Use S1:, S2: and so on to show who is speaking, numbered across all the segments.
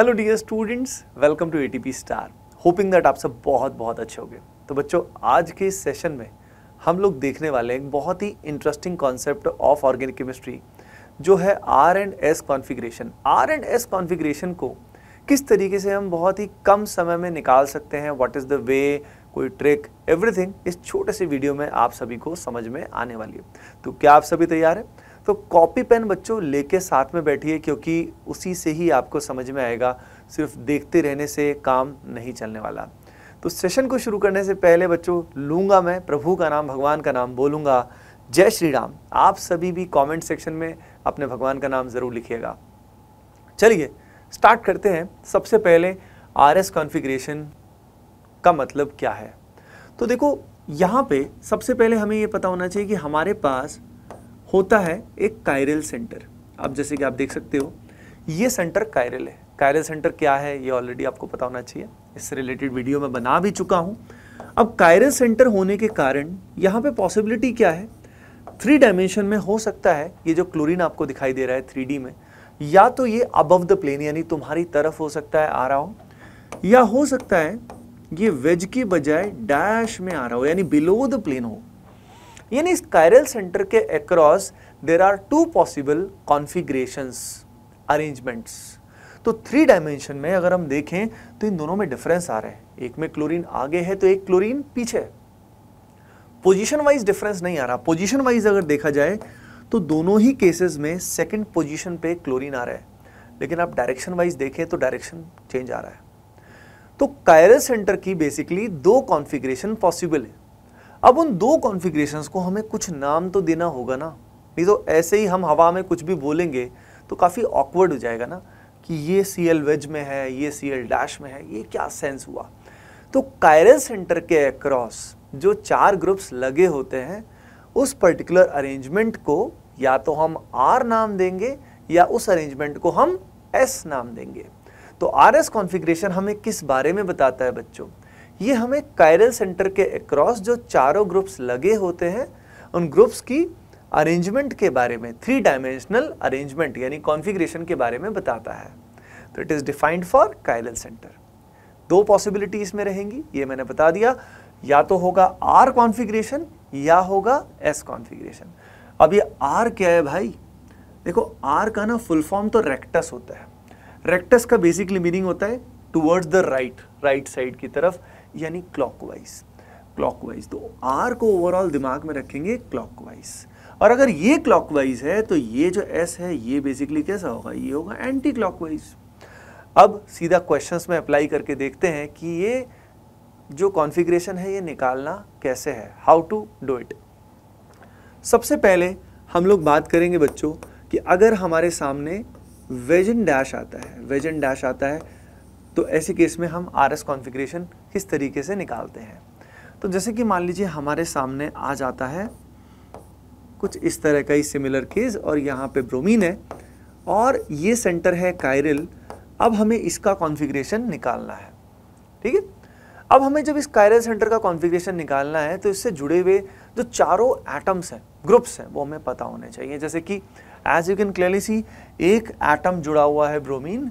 S1: hello dear students welcome to a star hoping that आप सब बहुत बहुत अच्छे होंगे तो बच्चों आज के इस सेशन में हम लोग देखने वाले हैं एक बहुत ही interesting concept of organic chemistry जो है R and S configuration R and S configuration को किस तरीके से हम बहुत ही कम समय में निकाल सकते हैं व्हाट इज़ द वे कोई ट्रिक एवरीथिंग इस छोटे से वीडियो में आप सभी को समझ में आने वाली है तो क्या आप सभी तैयार हैं तो कॉपी पेन बच्चों लेके साथ में बैठिए क्योंकि उसी से ही आपको समझ में आएगा सिर्फ देखते रहने से काम नहीं चलने वाला तो सेशन को शुरू करने से पहले बच्चों लूँगा मैं प्रभु का नाम भगवान का नाम बोलूँगा जय श्री राम आप सभी भी कमेंट सेक्शन में अपने भगवान का नाम ज़रूर लिखिएगा चलिए स्टार्ट करते हैं सबसे पहले आर एस कॉन्फिग्रेशन का मतलब क्या है तो देखो यहाँ पे सबसे पहले हमें ये पता होना चाहिए कि हमारे पास होता है एक कायरल सेंटर अब जैसे कि आप देख सकते हो ये सेंटर कायरल है कायरल सेंटर क्या है ये ऑलरेडी आपको पता होना चाहिए इससे रिलेटेड वीडियो मैं बना भी चुका हूँ अब कायरल सेंटर होने के कारण यहाँ पे पॉसिबिलिटी क्या है थ्री डायमेंशन में हो सकता है ये जो क्लोरीन आपको दिखाई दे रहा है थ्री में या तो ये अबव द प्लेन यानी तुम्हारी तरफ हो सकता है आ रहा हो या हो सकता है ये वेज की बजाय डैश में आ रहा हो यानी बिलो द प्लेन हो यानी इस कायरल सेंटर के across there are two possible configurations arrangements तो थ्री डायमेंशन में अगर हम देखें तो इन दोनों में डिफरेंस आ रहा है एक में क्लोरीन आगे है तो एक क्लोरीन पीछे है पोजीशन वाइज डिफरेंस नहीं आ रहा पोजीशन वाइज अगर देखा जाए तो दोनों ही केसेस में सेकंड पोजीशन पे क्लोरीन आ रहा है लेकिन आप डायरेक्शन वाइज देखें तो डायरेक्शन चेंज आ रहा है तो कायरल सेंटर की बेसिकली दो कॉन्फिग्रेशन पॉसिबल है अब उन दो कॉन्फ़िगरेशंस को हमें कुछ नाम तो देना होगा ना नहीं तो ऐसे ही हम हवा में कुछ भी बोलेंगे तो काफ़ी ऑकवर्ड हो जाएगा ना कि ये सी एल वेज में है ये सी एल डैश में है ये क्या सेंस हुआ तो कायरल सेंटर के अक्रॉस जो चार ग्रुप्स लगे होते हैं उस पर्टिकुलर अरेंजमेंट को या तो हम आर नाम देंगे या उस अरेंजमेंट को हम एस नाम देंगे तो आर एस कॉन्फिग्रेशन हमें किस बारे में बताता है बच्चों ये हमें कायरल सेंटर के अक्रॉस जो चारों ग्रुप्स लगे होते हैं उन ग्रुप्स की अरेंजमेंट के बारे में थ्री डायमेंशनल अरेंजमेंट यानी कॉन्फ़िगरेशन के बारे में बताता है तो it is defined for chiral center दो पॉसिबिलिटी इसमें रहेंगी ये मैंने बता दिया या तो होगा आर कॉन्फिग्रेशन या होगा एस कॉन्फिग्रेशन अब ये आर क्या है भाई देखो आर का ना फुल फॉर्म तो रेक्टस होता है रेक्टस का बेसिकली मीनिंग होता है towards the right right side की तरफ यानी क्लॉकवाइज क्लॉकवाइज तो आर को ओवरऑल दिमाग में रखेंगे क्लॉकवाइज और अगर ये क्लॉकवाइज है तो ये जो एस है ये बेसिकली कैसा होगा ये होगा एंटी क्लॉकवाइज अब सीधा क्वेश्चंस में अप्लाई करके देखते हैं कि ये जो कॉन्फ़िगरेशन है ये निकालना कैसे है हाउ टू डू इट सबसे पहले हम लोग बात करेंगे बच्चों कि अगर हमारे सामने वेजन डैश आता है वेजन डैश आता है तो ऐसे केस में हम आर एस कॉन्फिग्रेशन किस तरीके से निकालते हैं तो जैसे कि मान लीजिए हमारे सामने आ जाता है कुछ इस तरह का ही सिमिलर केस और यहाँ पे ब्रोमीन है और ये सेंटर है कायरल अब हमें इसका कॉन्फिग्रेशन निकालना है ठीक है अब हमें जब इस कायरल सेंटर का कॉन्फिग्रेशन निकालना है तो इससे जुड़े हुए जो चारों एटम्स हैं ग्रुप्स हैं वो हमें पता होने चाहिए जैसे कि as you can clearly see एक एटम जुड़ा हुआ है ब्रोमीन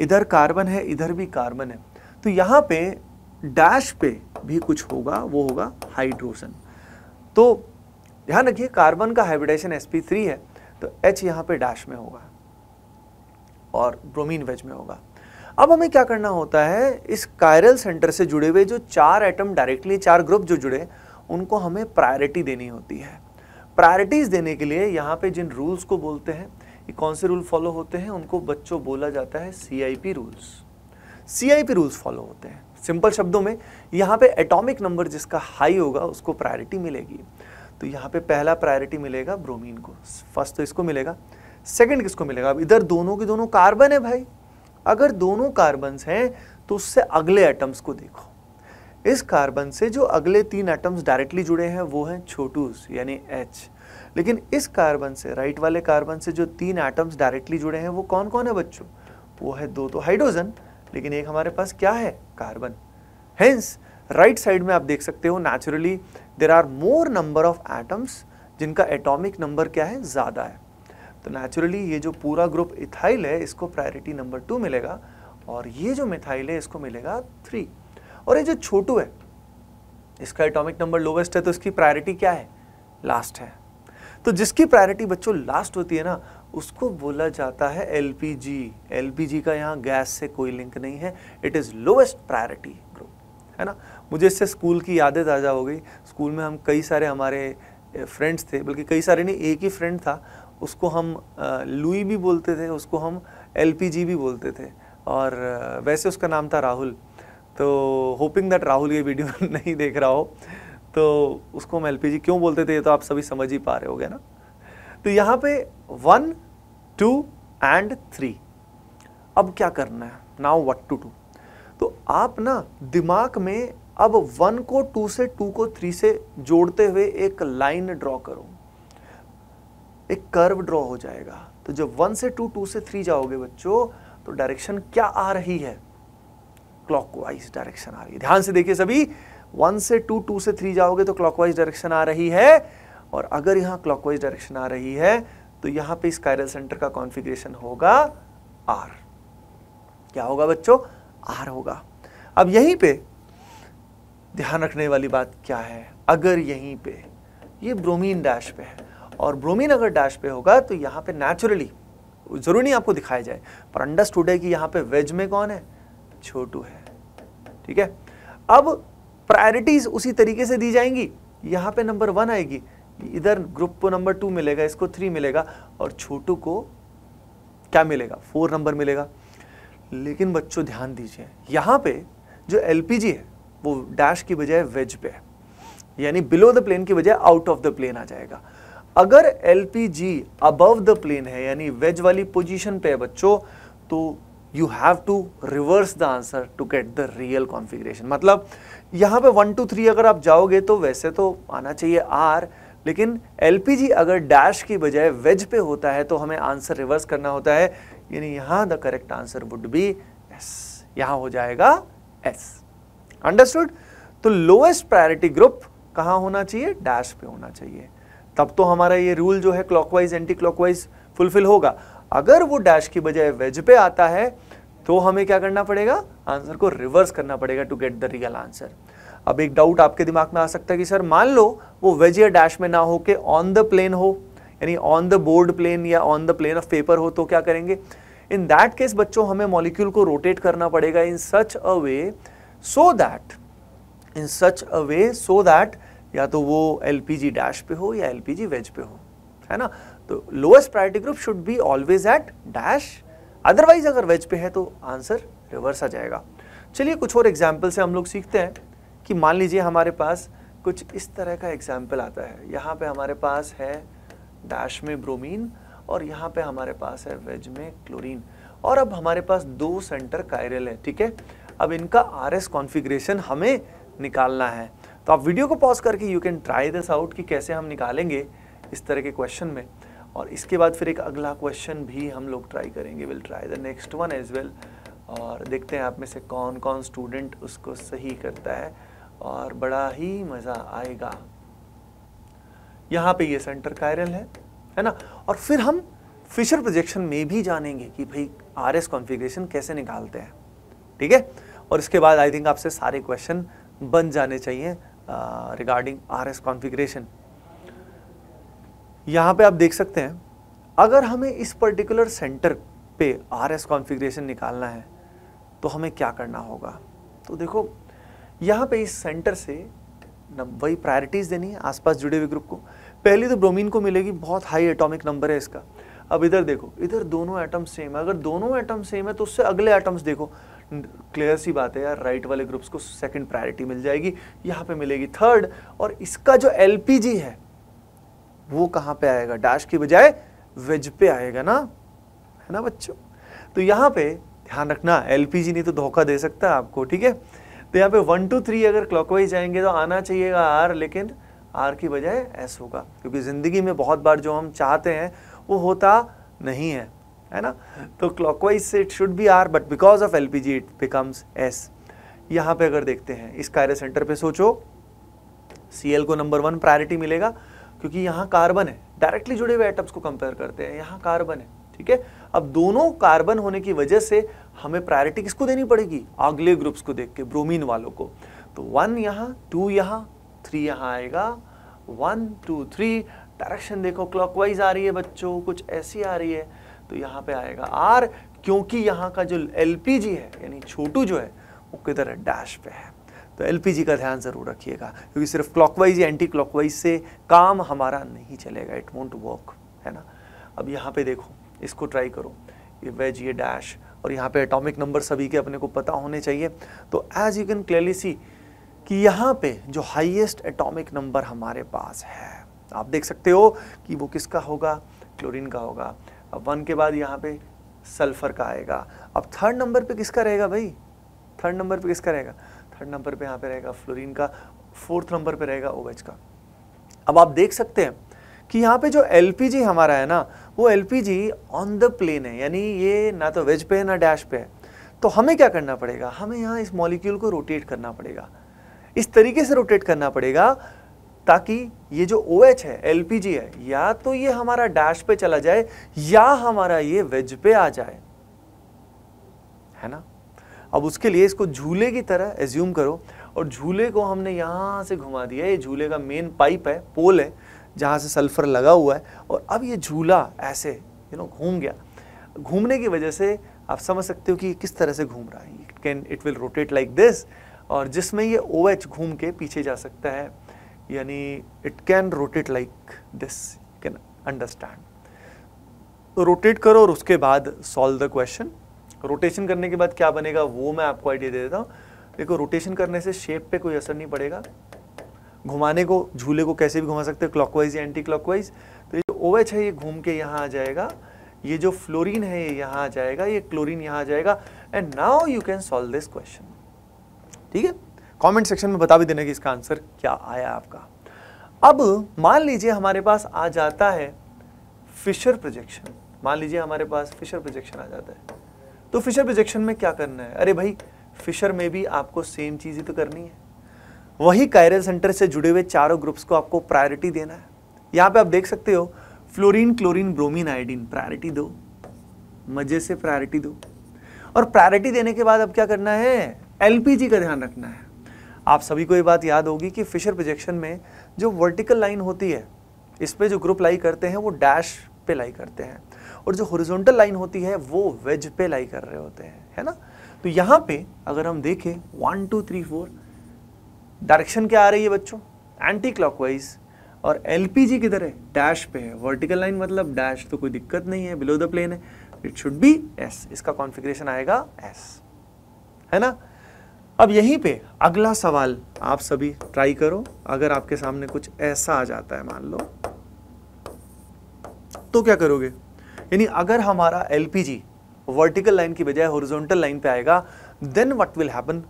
S1: इधर कार्बन है इधर भी कार्बन है तो यहाँ पे डैश पे भी कुछ होगा वो होगा हाइड्रोजन तो ध्यान रखिए कार्बन का हाइब्रिडाइजेशन sp3 है तो H यहाँ पे डैश में होगा और ब्रोमीन वेज में होगा अब हमें क्या करना होता है इस कायरल सेंटर से जुड़े हुए जो चार एटम डायरेक्टली चार ग्रुप जो जुड़े उनको हमें प्रायोरिटी देनी होती है प्रायोरिटीज़ देने के लिए यहाँ पे जिन रूल्स को बोलते हैं कि कौन से रूल फॉलो होते हैं उनको बच्चों बोला जाता है P rules P rules follow होते हैं सिंपल शब्दों में यहाँ पे एटॉमिक नंबर जिसका हाई होगा उसको प्रायोरिटी मिलेगी तो यहाँ पे पहला प्रायोरिटी मिलेगा ब्रोमीन को फर्स्ट तो इसको मिलेगा सेकंड किसको मिलेगा अब इधर दोनों के दोनों कार्बन है भाई अगर दोनों कार्बन हैं तो उससे अगले एटम्स को देखो इस कार्बन से जो अगले तीन एटम्स डायरेक्टली जुड़े हैं वो हैं छोटूस यानी एच लेकिन इस कार्बन से राइट वाले कार्बन से जो तीन एटम्स डायरेक्टली जुड़े हैं वो कौन कौन है बच्चों वो है दो तो हाइड्रोजन लेकिन एक हमारे पास क्या है कार्बन हेंस राइट साइड में आप देख सकते हो naturally there are more number of atoms जिनका एटॉमिक नंबर क्या है ज़्यादा है तो नेचुरली ये जो पूरा ग्रुप इथाइल है इसको प्रायोरिटी नंबर टू मिलेगा और ये जो मिथाइल है इसको मिलेगा थ्री और ये जो छोटू है इसका एटॉमिक नंबर लोवेस्ट है तो इसकी प्रायोरिटी क्या है लास्ट है तो जिसकी प्रायोरिटी बच्चों लास्ट होती है ना उसको बोला जाता है एलपीजी एलपीजी का यहाँ गैस से कोई लिंक नहीं है it is lowest priority group है ना मुझे इससे स्कूल की यादें ताज़ा हो गई स्कूल में हम कई सारे हमारे फ्रेंड्स थे बल्कि कई सारे नहीं एक ही फ्रेंड था उसको हम लुई भी बोलते थे उसको हम एल भी बोलते थे और वैसे उसका नाम था राहुल तो होपिंग दैट राहुल ये वीडियो नहीं देख रहा हो तो उसको हम एल क्यों बोलते थे ये तो आप सभी समझ ही पा रहे हो गए ना तो यहाँ पे वन टू एंड थ्री अब क्या करना है नाउ वट टू टू तो आप ना दिमाग में अब वन को टू से टू को थ्री से जोड़ते हुए एक लाइन ड्रॉ करो एक कर्व ड्रॉ हो जाएगा तो जब वन से टू टू से थ्री जाओगे बच्चों तो डायरेक्शन क्या आ रही है क्लॉकवाइज डायरेक्शन आ रही है ध्यान से देखिए सभी वन से टू टू से थ्री जाओगे तो क्लॉकवाइज डायरेक्शन आ रही है और अगर यहां क्लॉकवाइज डायरेक्शन आ रही है तो यहां पे इस कायरल सेंटर का कॉन्फ़िगरेशन होगा आर क्या होगा बच्चों आर होगा अब यहीं पे ध्यान रखने वाली बात क्या है अगर यहीं पे ये ब्रोमीन डैश पे है और ब्रोमीन अगर डैश पे होगा तो यहाँ पे नेचुरली जरूरी नहीं आपको दिखाया जाए पर अंडरस्टूड है कि यहां पे वेज में कौन है छोटू है ठीक है अब प्रायोरिटीज़ उसी तरीके से दी जाएंगी यहाँ पे नंबर वन आएगी इधर ग्रुप को नंबर टू मिलेगा इसको थ्री मिलेगा और छोटू को क्या मिलेगा फोर नंबर मिलेगा लेकिन बच्चों ध्यान दीजिए यहाँ पे जो एल है वो डैश की बजाय वेज पे है यानी बिलो द प्लेन की बजाय आउट ऑफ द प्लेन आ जाएगा अगर L P G above the plane है यानी वेज वाली पोजिशन पे है बच्चों तो you have to reverse the answer to get the real configuration मतलब यहाँ पे वन टू थ्री अगर आप जाओगे तो वैसे तो आना चाहिए आर लेकिन एल अगर डैश की बजाय वेज पे होता है तो हमें आंसर रिवर्स करना होता है यानी यहाँ the correct answer would be S यहाँ हो जाएगा एस अंडरस्टूड तो लोएस्ट प्रायोरिटी ग्रुप कहाँ होना चाहिए डैश पे होना चाहिए तब तो हमारा ये रूल जो है क्लॉकवाइज एंटी क्लॉकवाइज फुलफिल होगा अगर वो डैश की बजाय वेज पे आता है तो हमें क्या करना पड़ेगा आंसर को रिवर्स करना पड़ेगा to get the real answer अब एक डाउट आपके दिमाग में आ सकता है कि सर मान लो वो वेज या डैश में ना हो के ऑन द प्लेन हो यानी ऑन द बोर्ड प्लेन या on the plane of paper हो तो क्या करेंगे इन दैट केस बच्चों हमें मॉलिक्यूल को रोटेट करना पड़ेगा इन सच अ वे so that in such a way so that या तो वो एल डैश पे हो या एल वेज पे हो है ना तो lowest priority group should be always at dash otherwise अगर वेज पे है तो आंसर रिवर्स आ जाएगा चलिए कुछ और एग्जाम्पल से हम लोग सीखते हैं कि मान लीजिए हमारे पास कुछ इस तरह का एग्जाम्पल आता है यहाँ पे हमारे पास है डैश में ब्रोमीन और यहाँ पे हमारे पास है वेज में क्लोरीन और अब हमारे पास दो सेंटर कायरल है ठीक है अब इनका आर एस कॉन्फिग्रेशन हमें निकालना है तो आप वीडियो को पॉज करके you can try this out कि कैसे हम निकालेंगे इस तरह के क्वेश्चन में और इसके बाद फिर एक अगला क्वेश्चन भी हम लोग ट्राई करेंगे will try the next one as well और देखते हैं आप में से कौन कौन स्टूडेंट उसको सही करता है और बड़ा ही मज़ा आएगा यहाँ पे ये सेंटर कायरल है है ना और फिर हम फिशर प्रोजेक्शन में भी जानेंगे कि भाई आर एस कॉन्फिग्रेशन कैसे निकालते हैं ठीक है और इसके बाद आई थिंक आपसे सारे क्वेश्चन बन जाने चाहिए रिगार्डिंग आर एस कॉन्फिग्रेशन यहाँ पे आप देख सकते हैं अगर हमें इस पर्टिकुलर सेंटर पे आर एस कॉन्फ़िगरेशन निकालना है तो हमें क्या करना होगा तो देखो यहाँ पे इस सेंटर से वही प्रायोरिटीज़ देनी है आसपास जुड़े हुए ग्रुप को पहली तो ब्रोमीन को मिलेगी बहुत हाई एटॉमिक नंबर है इसका अब इधर देखो इधर दोनों एटम्स सेम है अगर दोनों एटम सेम है तो उससे अगले एटम्स देखो क्लियर सी बात है यार राइट वाले ग्रुप्स को सेकंड प्रायोरिटी मिल जाएगी यहाँ पे मिलेगी थर्ड और इसका जो एल है वो कहां पे आएगा डैश की बजाय वेज पे आएगा ना है ना बच्चों तो यहाँ पे ध्यान रखना एल नहीं तो धोखा दे सकता आपको ठीक है तो यहाँ पे वन टू थ्री अगर क्लॉकवाइज जाएंगे तो आना चाहिएगा आर लेकिन आर की बजाय एस होगा क्योंकि ज़िंदगी में बहुत बार जो हम चाहते हैं वो होता नहीं है है ना तो क्लॉकवाइज से it should be R but because of L it becomes S यहाँ पे अगर देखते हैं इस कार्य सेंटर पे सोचो सी को नंबर वन प्रायोरिटी मिलेगा क्योंकि यहाँ कार्बन है डायरेक्टली जुड़े हुए एटम्स को कंपेयर करते हैं यहाँ कार्बन है ठीक है अब दोनों कार्बन होने की वजह से हमें प्रायोरिटी किसको देनी पड़ेगी अगले ग्रुप्स को देख के ब्रोमीन वालों को तो वन यहाँ टू यहाँ थ्री यहाँ आएगा वन टू थ्री डायरेक्शन देखो क्लॉकवाइज आ रही है बच्चों कुछ ऐसी आ रही है तो यहाँ पे आएगा आर क्योंकि यहाँ का जो एल है यानी छोटू जो है वो किधर है डैश पे है तो एलपीजी का ध्यान ज़रूर रखिएगा क्योंकि सिर्फ क्लॉकवाइज या एंटी क्लॉकवाइज से काम हमारा नहीं चलेगा इट वॉन्ट वर्क है ना अब यहाँ पे देखो इसको ट्राई करो ये वेज ये डैश और यहाँ पे एटॉमिक नंबर सभी के अपने को पता होने चाहिए तो as you can clearly see कि यहाँ पे जो हाईएस्ट एटॉमिक नंबर हमारे पास है आप देख सकते हो कि वो किसका होगा क्लोरीन का होगा अब वन के बाद यहाँ पे सल्फर का आएगा अब थर्ड नंबर पे किसका रहेगा भाई थर्ड नंबर पे किसका रहेगा थर्ड नंबर पे यहाँ पे रहेगा फ्लोरीन का फोर्थ नंबर पे रहेगा ओएच का अब आप देख सकते हैं कि यहाँ पे जो एलपीजी हमारा है ना वो एलपीजी ऑन द प्लेन है यानी ये ना तो वेज पे है ना डैश पे है तो हमें क्या करना पड़ेगा हमें यहाँ इस मॉलिक्यूल को रोटेट करना पड़ेगा इस तरीके से रोटेट करना पड़ेगा ताकि ये जो ओ OH है एल है या तो ये हमारा डैश पे चला जाए या हमारा ये वेज पे आ जाए है ना अब उसके लिए इसको झूले की तरह एज्यूम करो और झूले को हमने यहाँ से घुमा दिया ये झूले का मेन पाइप है पोल है जहाँ से सल्फ़र लगा हुआ है और अब ये झूला ऐसे यू नो घूम गया घूमने की वजह से आप समझ सकते हो कि किस तरह से घूम रहा है it can it will rotate like this और जिसमें ये ओ OH घूम के पीछे जा सकता है यानी it can rotate like this can understand rotate करो और उसके बाद सॉल्व द क्वेश्चन रोटेशन करने के बाद क्या बनेगा वो मैं आपको आइडिया दे देता हूँ देखो रोटेशन करने से शेप पे कोई असर नहीं पड़ेगा घुमाने को झूले को कैसे भी घुमा सकते हो क्लॉकवाइज या एंटी क्लॉकवाइज तो ये ओ एच है ये घूम के यहाँ आ जाएगा ये जो फ्लोरीन है ये यहाँ आ जाएगा ये क्लोरीन यहाँ आ जाएगा and now you can solve this question ठीक है कॉमेंट सेक्शन में बता भी देना कि इसका आंसर क्या आया आपका अब मान लीजिए हमारे पास आ जाता है फिशर प्रोजेक्शन मान लीजिए हमारे पास फिशर प्रोजेक्शन आ जाता है तो फिशर प्रोजेक्शन में क्या करना है अरे भाई फिशर में भी आपको सेम चीज़ ही तो करनी है वही कायरल सेंटर से जुड़े हुए चारों ग्रुप्स को आपको प्रायोरिटी देना है यहां पे आप देख सकते हो fluorine chlorine bromine iodine priority दो मज़े से प्रायोरिटी दो और प्रायोरिटी देने के बाद अब क्या करना है एलपीजी का ध्यान रखना है आप सभी को ये बात याद होगी कि फिशर प्रोजेक्शन में जो वर्टिकल लाइन होती है इस पर जो ग्रुप लाई करते हैं वो डैश पे लाई करते हैं और जो हॉरिजॉन्टल लाइन होती है वो वेज पे लाई कर रहे होते हैं है ना तो यहाँ पे अगर हम देखें one two three four direction क्या आ रही है बच्चों एंटी क्लॉकवाइज और एल किधर है डैश पे है वर्टिकल लाइन मतलब डैश तो कोई दिक्कत नहीं है बिलो द प्लेन है इट शुड बी एस इसका कॉन्फिग्रेशन आएगा एस है ना अब यहीं पे अगला सवाल आप सभी ट्राई करो अगर आपके सामने कुछ ऐसा आ जाता है मान लो तो क्या करोगे यानी अगर हमारा एल वर्टिकल लाइन की बजाय हॉरिजॉन्टल लाइन पे आएगा then what will happen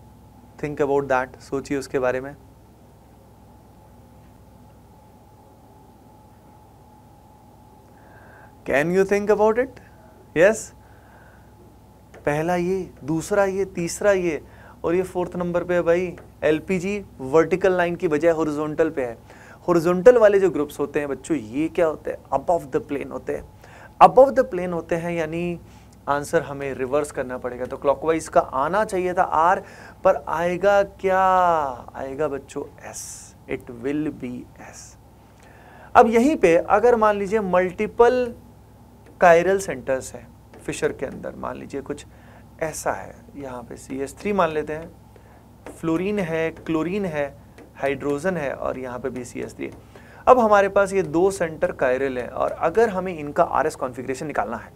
S1: think about that सोचिए उसके बारे में can you think about it yes पहला ये दूसरा ये तीसरा ये और ये फोर्थ नंबर पे है भाई एलपीजी वर्टिकल लाइन की बजाय हॉरिजॉन्टल पे है हॉरिजॉन्टल वाले जो ग्रुप्स होते हैं बच्चों ये क्या होते हैं ऑफ द प्लेन होते हैं अबव द प्लेन होते हैं यानी आंसर हमें रिवर्स करना पड़ेगा तो क्लॉकवाइज का आना चाहिए था आर पर आएगा क्या आएगा बच्चों S it will be S अब यहीं पे अगर मान लीजिए मल्टीपल कायरल सेंटर्स हैं फिशर के अंदर मान लीजिए कुछ ऐसा है यहाँ पे सी एस थ्री मान लेते हैं फ्लोरीन है क्लोरीन है हाइड्रोजन है और यहाँ पे भी सी एस थ्री है अब हमारे पास ये दो सेंटर कायरल है और अगर हमें इनका आर एस कॉन्फिग्रेशन निकालना है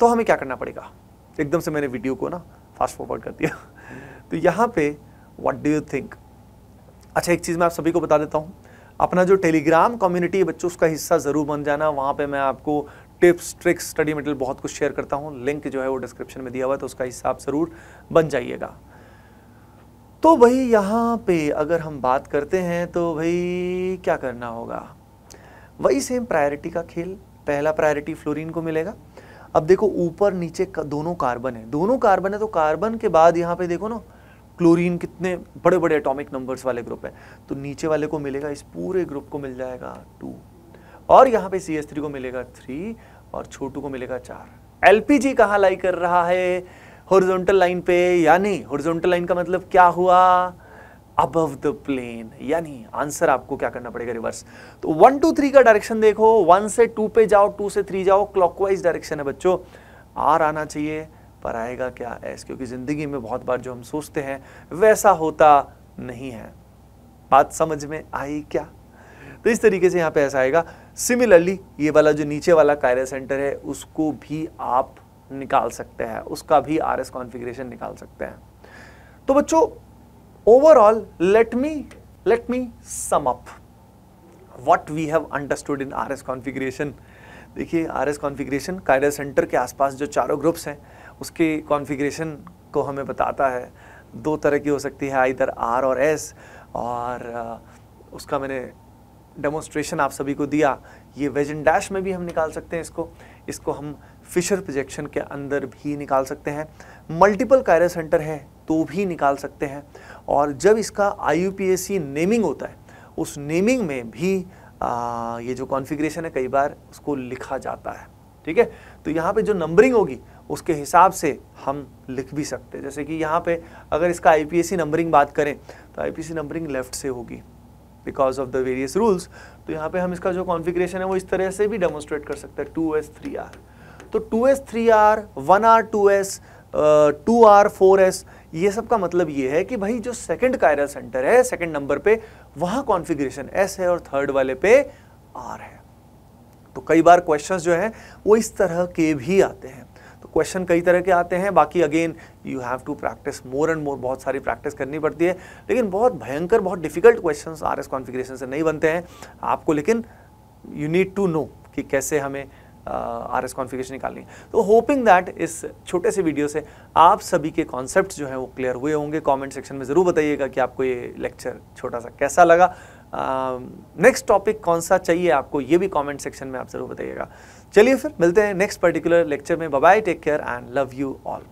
S1: तो हमें क्या करना पड़ेगा एकदम से मैंने वीडियो को ना फास्ट फॉरवर्ड कर दिया तो यहाँ पे व्हाट डू यू थिंक अच्छा एक चीज़ मैं आप सभी को बता देता हूँ अपना जो टेलीग्राम कम्युनिटी है बच्चों उसका हिस्सा ज़रूर बन जाना वहाँ पे मैं आपको टिप्स ट्रिक्स स्टडी मटेरियल बहुत कुछ शेयर करता हूँ लिंक जो है वो डिस्क्रिप्शन में दिया हुआ है तो उसका हिस्सा आप ज़रूर बन जाइएगा तो भाई यहाँ पे अगर हम बात करते हैं तो भाई क्या करना होगा वही सेम प्रायोरिटी का खेल पहला प्रायोरिटी फ्लोरीन को मिलेगा अब देखो ऊपर नीचे का दोनों कार्बन है दोनों कार्बन है तो कार्बन के बाद यहाँ पे देखो ना क्लोरीन कितने बड़े बड़े एटॉमिक नंबर्स वाले ग्रुप है तो नीचे वाले को मिलेगा इस पूरे ग्रुप को मिल जाएगा टू और यहाँ पे सी को मिलेगा थ्री और छोटू को मिलेगा चार एल कहाँ लाई कर रहा है हॉरिजॉन्टल लाइन पे यानी हॉरिजॉन्टल लाइन का मतलब क्या हुआ अबव द प्लेन यानी आंसर आपको क्या करना पड़ेगा रिवर्स तो वन टू थ्री का डायरेक्शन देखो वन से टू पे जाओ टू से थ्री जाओ क्लॉकवाइज डायरेक्शन है बच्चों आर आना चाहिए पर आएगा क्या एस क्योंकि ज़िंदगी में बहुत बार जो हम सोचते हैं वैसा होता नहीं है बात समझ में आई क्या तो इस तरीके से यहाँ पे ऐसा आएगा सिमिलरली ये वाला जो नीचे वाला कार्य सेंटर है उसको भी आप निकाल सकते हैं उसका भी आर एस कॉन्फिग्रेशन निकाल सकते हैं तो बच्चों overall let me let me sum up what we have understood in R S configuration देखिए आर एस कॉन्फिग्रेशन कायदा सेंटर के आसपास जो चारों ग्रुप्स हैं उसके कॉन्फिग्रेशन को हमें बताता है दो तरह की हो सकती है इधर आर और एस और उसका मैंने डेमोस्ट्रेशन आप सभी को दिया ये वेजन डैश में भी हम निकाल सकते हैं इसको इसको हम फिशर प्रोजेक्शन के अंदर भी निकाल सकते हैं मल्टीपल कायरा सेंटर है तो भी निकाल सकते हैं और जब इसका आई नेमिंग होता है उस नेमिंग में भी आ, ये जो कॉन्फ़िगरेशन है कई बार उसको लिखा जाता है ठीक है तो यहाँ पे जो नंबरिंग होगी उसके हिसाब से हम लिख भी सकते हैं जैसे कि यहाँ पे अगर इसका आई नंबरिंग बात करें तो आई नंबरिंग लेफ़्ट से होगी because of the various rules तो यहाँ पे हम इसका जो कॉन्फ़िगरेशन है वो इस तरह से भी डेमोस्ट्रेट कर सकते हैं टू एस थ्री आर तो two S three R one R two S two R four S ये सब का मतलब ये है कि भाई जो सेकंड कायरल सेंटर है सेकंड नंबर पे वहां कॉन्फ़िगरेशन s है और थर्ड वाले पे r है तो कई बार क्वेश्चंस जो हैं वो इस तरह के भी आते हैं तो क्वेश्चन कई तरह के आते हैं बाकी again you have to practice more and more बहुत सारी प्रैक्टिस करनी पड़ती है लेकिन बहुत भयंकर बहुत difficult question R S configuration से नहीं बनते हैं आपको लेकिन यू नीड टू नो कि कैसे हमें आर एस कॉन्फिगेशन निकालनी है तो होपिंग दैट इस छोटे से वीडियो से आप सभी के कॉन्सेप्ट जो हैं वो क्लियर हुए होंगे कॉमेंट सेक्शन में ज़रूर बताइएगा कि आपको ये लेक्चर छोटा सा कैसा लगा नेक्स्ट uh, टॉपिक कौन सा चाहिए आपको ये भी कमेंट सेक्शन में आप ज़रूर बताइएगा चलिए फिर मिलते हैं नेक्स्ट पर्टिकुलर लेक्चर में bye take care and love you all